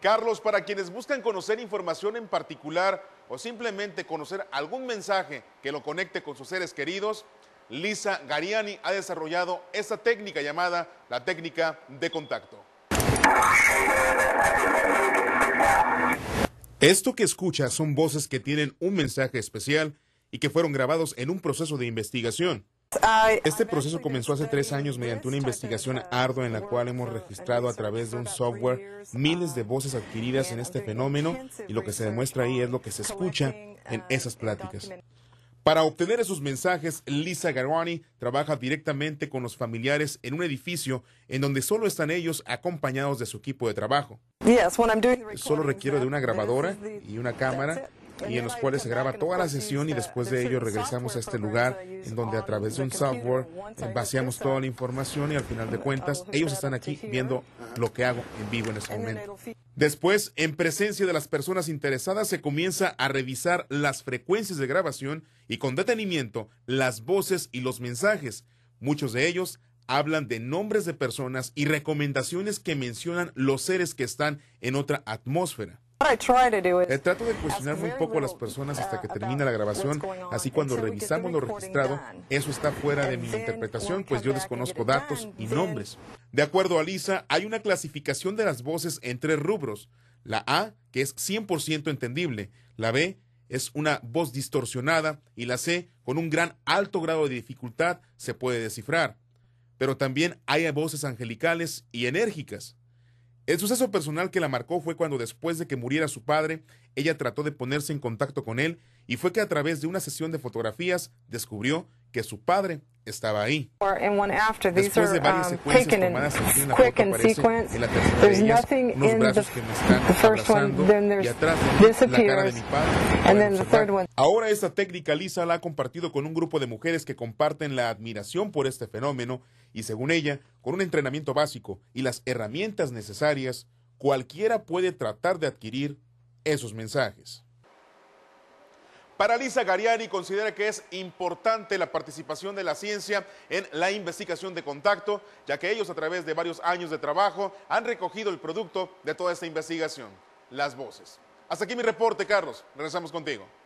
Carlos, para quienes buscan conocer información en particular o simplemente conocer algún mensaje que lo conecte con sus seres queridos, Lisa Gariani ha desarrollado esta técnica llamada la técnica de contacto. Esto que escucha son voces que tienen un mensaje especial y que fueron grabados en un proceso de investigación. Este proceso comenzó hace tres años mediante una investigación ardua en la cual hemos registrado a través de un software miles de voces adquiridas en este fenómeno y lo que se demuestra ahí es lo que se escucha en esas pláticas. Para obtener esos mensajes, Lisa Garwani trabaja directamente con los familiares en un edificio en donde solo están ellos acompañados de su equipo de trabajo. Solo requiero de una grabadora y una cámara y en los cuales se graba toda la sesión y después de ello regresamos a este lugar en donde a través de un software eh, vaciamos toda la información y al final de cuentas ellos están aquí viendo lo que hago en vivo en este momento. Después, en presencia de las personas interesadas, se comienza a revisar las frecuencias de grabación y con detenimiento las voces y los mensajes. Muchos de ellos hablan de nombres de personas y recomendaciones que mencionan los seres que están en otra atmósfera trato de cuestionar muy poco a las personas hasta uh, que termina la grabación, así cuando revisamos lo registrado, eso está fuera de mi interpretación, pues yo desconozco datos y nombres. De acuerdo a Lisa, hay una clasificación de las voces en tres rubros. La A, que es 100% entendible, la B, es una voz distorsionada y la C, con un gran alto grado de dificultad, se puede descifrar. Pero también hay voces angelicales y enérgicas. El suceso personal que la marcó fue cuando después de que muriera su padre, ella trató de ponerse en contacto con él y fue que a través de una sesión de fotografías descubrió que su padre estaba ahí. Después de varias um, secuencias tercera que y la de padre. Ahora esta técnica Lisa la ha compartido con un grupo de mujeres que comparten la admiración por este fenómeno y según ella, con un entrenamiento básico y las herramientas necesarias, cualquiera puede tratar de adquirir esos mensajes. Para Lisa Gariani considera que es importante la participación de la ciencia en la investigación de contacto, ya que ellos a través de varios años de trabajo han recogido el producto de toda esta investigación, las voces. Hasta aquí mi reporte, Carlos. Regresamos contigo.